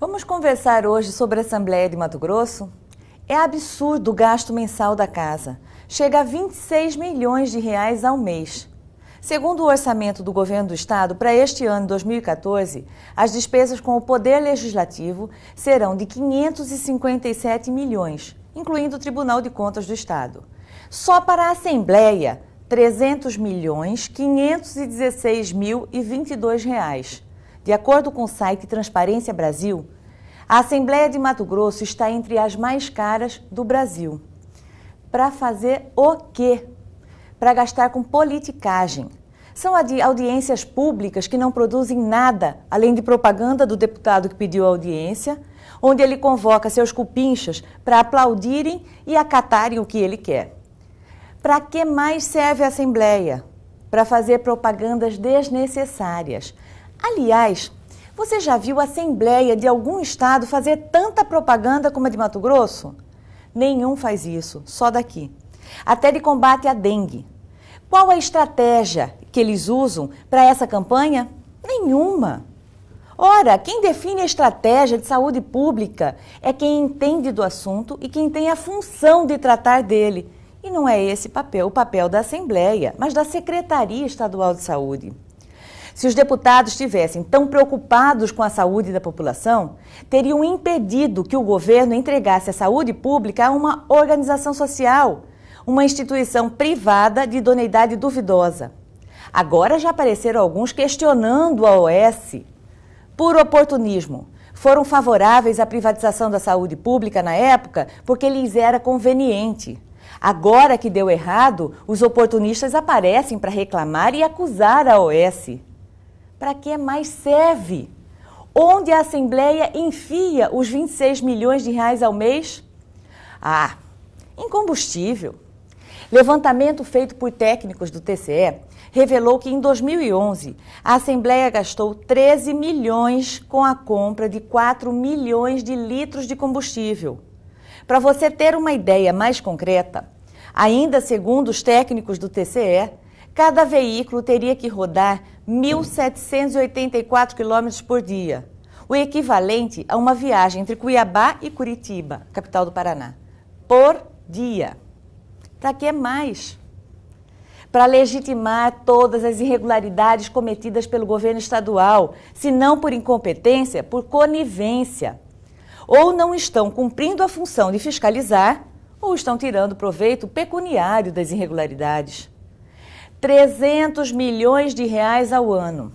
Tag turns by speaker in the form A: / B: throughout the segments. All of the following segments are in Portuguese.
A: Vamos conversar hoje sobre a Assembleia de Mato Grosso? É absurdo o gasto mensal da casa. Chega a 26 milhões de reais ao mês. Segundo o orçamento do governo do estado, para este ano 2014, as despesas com o poder legislativo serão de 557 milhões, incluindo o Tribunal de Contas do Estado. Só para a Assembleia, 300 milhões 516 mil e 22 reais. De acordo com o site Transparência Brasil, a Assembleia de Mato Grosso está entre as mais caras do Brasil. Para fazer o quê? Para gastar com politicagem. São audiências públicas que não produzem nada além de propaganda do deputado que pediu a audiência, onde ele convoca seus cupinchas para aplaudirem e acatarem o que ele quer. Para que mais serve a Assembleia? Para fazer propagandas desnecessárias. Aliás, você já viu a Assembleia de algum estado fazer tanta propaganda como a de Mato Grosso? Nenhum faz isso, só daqui. Até de combate à dengue. Qual a estratégia que eles usam para essa campanha? Nenhuma. Ora, quem define a estratégia de saúde pública é quem entende do assunto e quem tem a função de tratar dele. E não é esse papel, o papel da Assembleia, mas da Secretaria Estadual de Saúde. Se os deputados estivessem tão preocupados com a saúde da população, teriam impedido que o governo entregasse a saúde pública a uma organização social, uma instituição privada de idoneidade duvidosa. Agora já apareceram alguns questionando a OS por oportunismo. Foram favoráveis à privatização da saúde pública na época porque lhes era conveniente. Agora que deu errado, os oportunistas aparecem para reclamar e acusar a OS. Para que mais serve? Onde a Assembleia enfia os 26 milhões de reais ao mês? Ah, em combustível. Levantamento feito por técnicos do TCE revelou que em 2011 a Assembleia gastou 13 milhões com a compra de 4 milhões de litros de combustível. Para você ter uma ideia mais concreta, ainda segundo os técnicos do TCE, cada veículo teria que rodar 1.784 km por dia, o equivalente a uma viagem entre Cuiabá e Curitiba, capital do Paraná, por dia. Para que mais? Para legitimar todas as irregularidades cometidas pelo governo estadual, se não por incompetência, por conivência ou não estão cumprindo a função de fiscalizar ou estão tirando proveito pecuniário das irregularidades. 300 milhões de reais ao ano.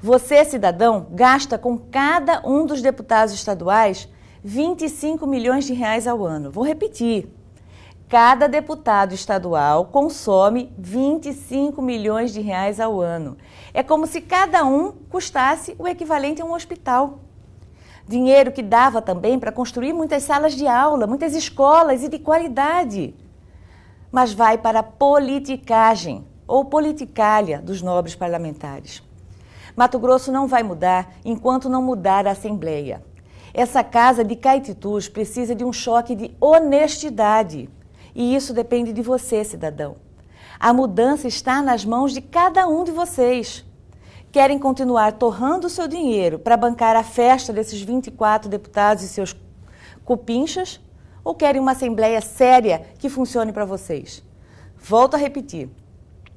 A: Você, cidadão, gasta com cada um dos deputados estaduais 25 milhões de reais ao ano. Vou repetir. Cada deputado estadual consome 25 milhões de reais ao ano. É como se cada um custasse o equivalente a um hospital. Dinheiro que dava também para construir muitas salas de aula, muitas escolas e de qualidade. Mas vai para a politicagem ou politicalha dos nobres parlamentares. Mato Grosso não vai mudar enquanto não mudar a Assembleia. Essa casa de Caetitus precisa de um choque de honestidade. E isso depende de você, cidadão. A mudança está nas mãos de cada um de vocês querem continuar torrando seu dinheiro para bancar a festa desses 24 deputados e seus cupinchas? Ou querem uma Assembleia séria que funcione para vocês? Volto a repetir: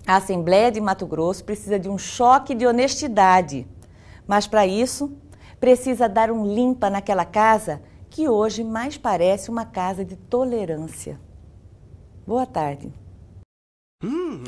A: a Assembleia de Mato Grosso precisa de um choque de honestidade, mas para isso precisa dar um limpa naquela casa que hoje mais parece uma casa de tolerância. Boa tarde. Hum.